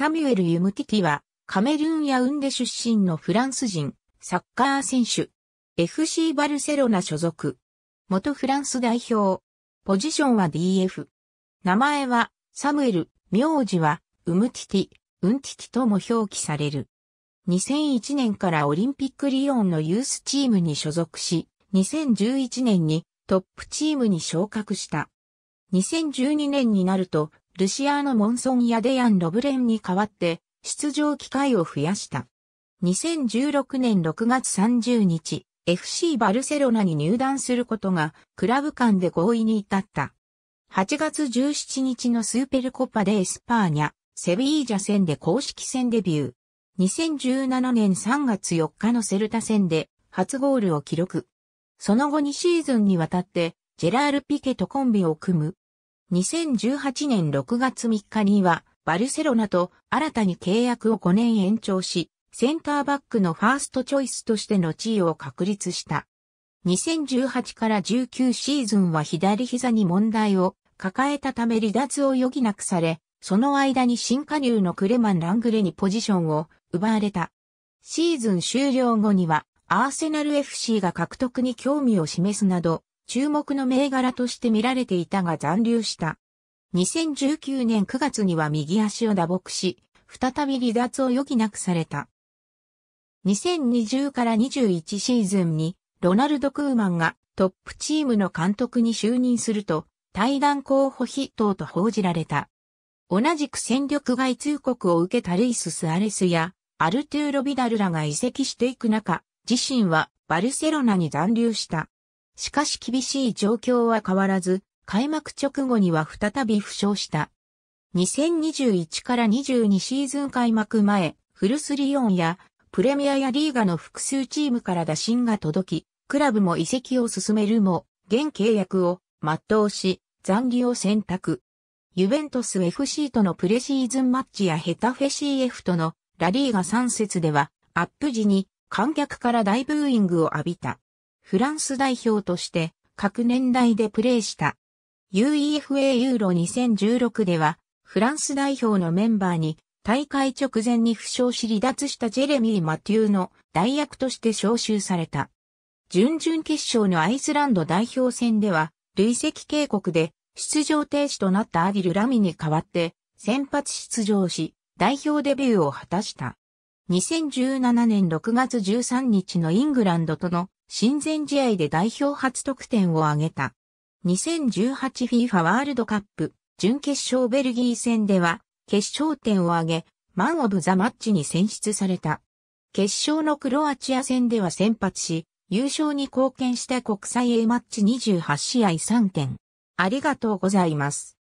サミュエル・ユムティティは、カメルーンやウンデ出身のフランス人、サッカー選手。FC バルセロナ所属。元フランス代表。ポジションは DF。名前は、サムエル、名字は、ウムティティ、ウンティティとも表記される。2001年からオリンピックリヨンのユースチームに所属し、2011年にトップチームに昇格した。2012年になるとルシアーノ・モンソンやデヤン・ロブレンに代わって出場機会を増やした。2016年6月30日、FC バルセロナに入団することがクラブ間で合意に至った。8月17日のスーペルコパでエスパーニャ、セビージャ戦で公式戦デビュー。2017年3月4日のセルタ戦で初ゴールを記録。その後2シーズンにわたってジェラール・ピケとコンビを組む2018年6月3日には、バルセロナと新たに契約を5年延長し、センターバックのファーストチョイスとしての地位を確立した。2018から19シーズンは左膝に問題を抱えたため離脱を余儀なくされ、その間に新加入のクレマン・ラングレにポジションを奪われた。シーズン終了後にはアーセナル FC が獲得に興味を示すなど、注目の銘柄として見られていたが残留した。2019年9月には右足を打撲し、再び離脱を余儀なくされた。2020から21シーズンに、ロナルド・クーマンがトップチームの監督に就任すると、対談候補筆頭と報じられた。同じく戦力外通告を受けたルイス・スアレスや、アルトゥーロ・ビダルらが移籍していく中、自身はバルセロナに残留した。しかし厳しい状況は変わらず、開幕直後には再び負傷した。2021から22シーズン開幕前、フルスリオンやプレミアやリーガの複数チームから打診が届き、クラブも移籍を進めるも、現契約を全うし、残留を選択。ユベントス FC とのプレシーズンマッチやヘタフェ CF とのラリーガ3節では、アップ時に観客から大ブーイングを浴びた。フランス代表として各年代でプレーした。UEFA ユーロ2016では、フランス代表のメンバーに大会直前に負傷し離脱したジェレミー・マテューの代役として招集された。準々決勝のアイスランド代表戦では、累積警告で出場停止となったアディル・ラミに代わって先発出場し、代表デビューを果たした。2017年6月13日のイングランドとの親善試合で代表初得点を挙げた。2018FIFA ワールドカップ準決勝ベルギー戦では決勝点を挙げ、マンオブザマッチに選出された。決勝のクロアチア戦では先発し、優勝に貢献した国際 A マッチ28試合3点。ありがとうございます。